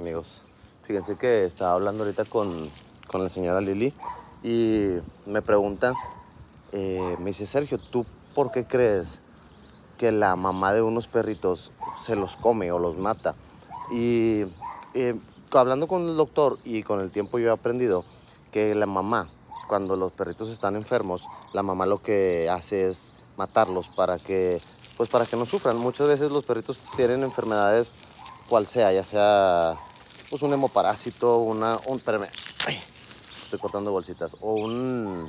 amigos. Fíjense que estaba hablando ahorita con, la señora Lili y me pregunta, eh, me dice, Sergio, ¿tú por qué crees que la mamá de unos perritos se los come o los mata? Y eh, hablando con el doctor y con el tiempo yo he aprendido que la mamá, cuando los perritos están enfermos, la mamá lo que hace es matarlos para que, pues para que no sufran. Muchas veces los perritos tienen enfermedades cual sea, ya sea pues un hemoparásito, una, un, estoy cortando bolsitas, o un,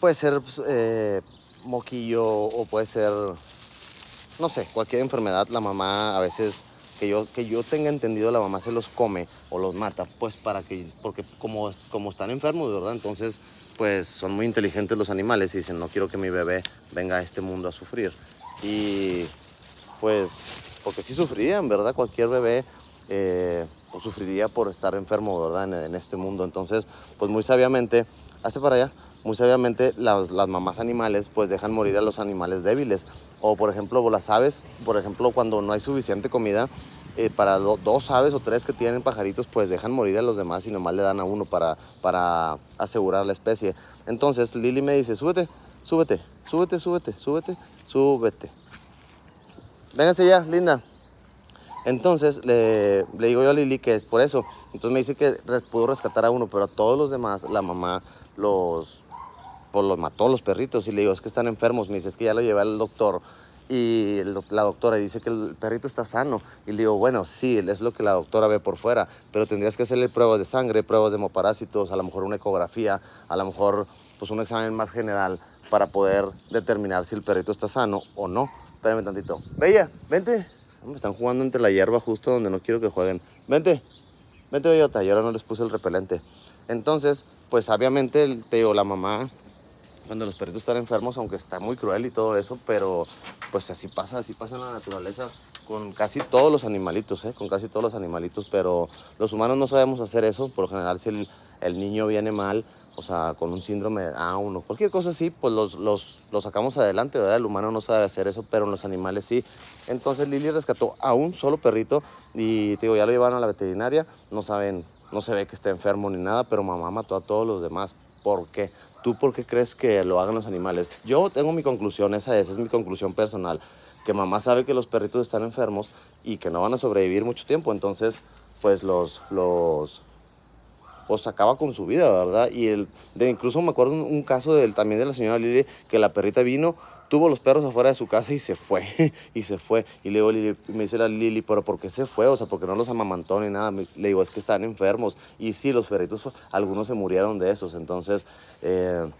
puede ser pues, eh, moquillo o puede ser, no sé, cualquier enfermedad, la mamá a veces que yo, que yo tenga entendido, la mamá se los come o los mata, pues para que, porque como, como están enfermos, ¿verdad? Entonces, pues son muy inteligentes los animales y dicen, no quiero que mi bebé venga a este mundo a sufrir. Y pues, porque sí sufrían, ¿verdad? Cualquier bebé eh, pues sufriría por estar enfermo, ¿verdad? En, este mundo. Entonces, pues muy sabiamente, hace para allá, muy sabiamente las, mamás animales pues dejan morir a los animales débiles. O por ejemplo, las aves, por ejemplo, cuando no hay suficiente comida, eh, para dos aves o tres que tienen pajaritos, pues dejan morir a los demás y nomás le dan a uno para, para asegurar la especie. Entonces Lili me dice, súbete, súbete, súbete, súbete, súbete, súbete. Véngase ya, linda. Entonces le, digo yo a Lili que es por eso. Entonces me dice que pudo rescatar a uno, pero a todos los demás la mamá los, por pues, los mató, los perritos. Y le digo, es que están enfermos. Me dice, es que ya lo llevé al doctor. Y la doctora dice que el perrito está sano. Y le digo, bueno, sí, es lo que la doctora ve por fuera, pero tendrías que hacerle pruebas de sangre, pruebas de hemoparásitos, a lo mejor una ecografía, a lo mejor pues un examen más general para poder determinar si el perrito está sano o no. Espérame tantito. Bella, vente. Me están jugando entre la hierba justo donde no quiero que jueguen. Vente, vente, bellota. Y ahora no les puse el repelente. Entonces, pues obviamente, el digo, la mamá, cuando los perritos están enfermos, aunque está muy cruel y todo eso, pero pues así pasa, así pasa en la naturaleza con casi todos los animalitos, ¿eh? con casi todos los animalitos, pero los humanos no sabemos hacer eso. Por lo general, si el el niño viene mal, o sea, con un síndrome de Down cualquier cosa así, pues los, los, los sacamos adelante, ¿verdad? El humano no sabe hacer eso, pero en los animales sí. Entonces Lili rescató a un solo perrito y, te digo, ya lo llevaron a la veterinaria, no saben, no se ve que esté enfermo ni nada, pero mamá mató a todos los demás. ¿Por qué? ¿Tú por qué crees que lo hagan los animales? Yo tengo mi conclusión, esa es, es mi conclusión personal, que mamá sabe que los perritos están enfermos y que no van a sobrevivir mucho tiempo, entonces pues los, los, pues acaba con su vida, ¿verdad? Y el, incluso me acuerdo un, caso del, también de la señora Lili, que la perrita vino, tuvo los perros afuera de su casa y se fue, y se fue. Y le digo, me dice la Lili, pero ¿por qué se fue? O sea, porque no los amamantó ni nada. Le digo, es que están enfermos. Y sí, los perritos, algunos se murieron de esos. Entonces, eh,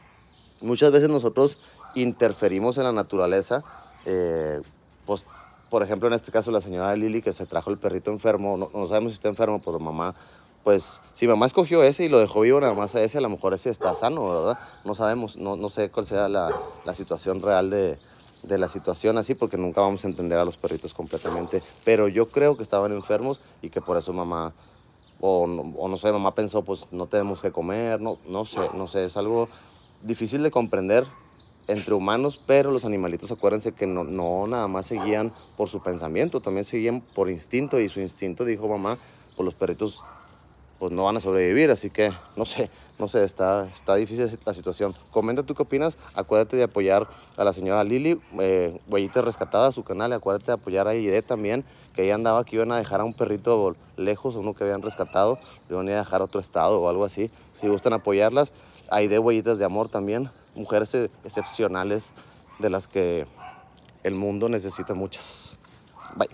muchas veces nosotros interferimos en la naturaleza, eh, pues por ejemplo, en este caso la señora Lili que se trajo el perrito enfermo, no, no sabemos si está enfermo, pero pues, mamá pues si mamá escogió ese y lo dejó vivo nada más a ese, a lo mejor ese está sano, ¿verdad? No sabemos, no, no sé cuál sea la, situación real de, la situación así, porque nunca vamos a entender a los perritos completamente. Pero yo creo que estaban enfermos y que por eso mamá, o no, sé, mamá pensó, pues no tenemos que comer, no, no sé, no sé, es algo difícil de comprender entre humanos, pero los animalitos acuérdense que no, no nada más seguían por su pensamiento, también seguían por instinto y su instinto dijo mamá, pues los perritos pues no van a sobrevivir, así que no sé, no sé, está, está difícil la situación. Comenta tú qué opinas, acuérdate de apoyar a la señora Lili, eh, Huellitas Rescatadas, su canal, acuérdate de apoyar a Ide también, que ella andaba que iban a dejar a un perrito lejos, uno que habían rescatado, iban a dejar a otro estado o algo así. Si gustan apoyarlas, hay de Huellitas de Amor también, mujeres e, excepcionales de las que el mundo necesita muchas. Bye.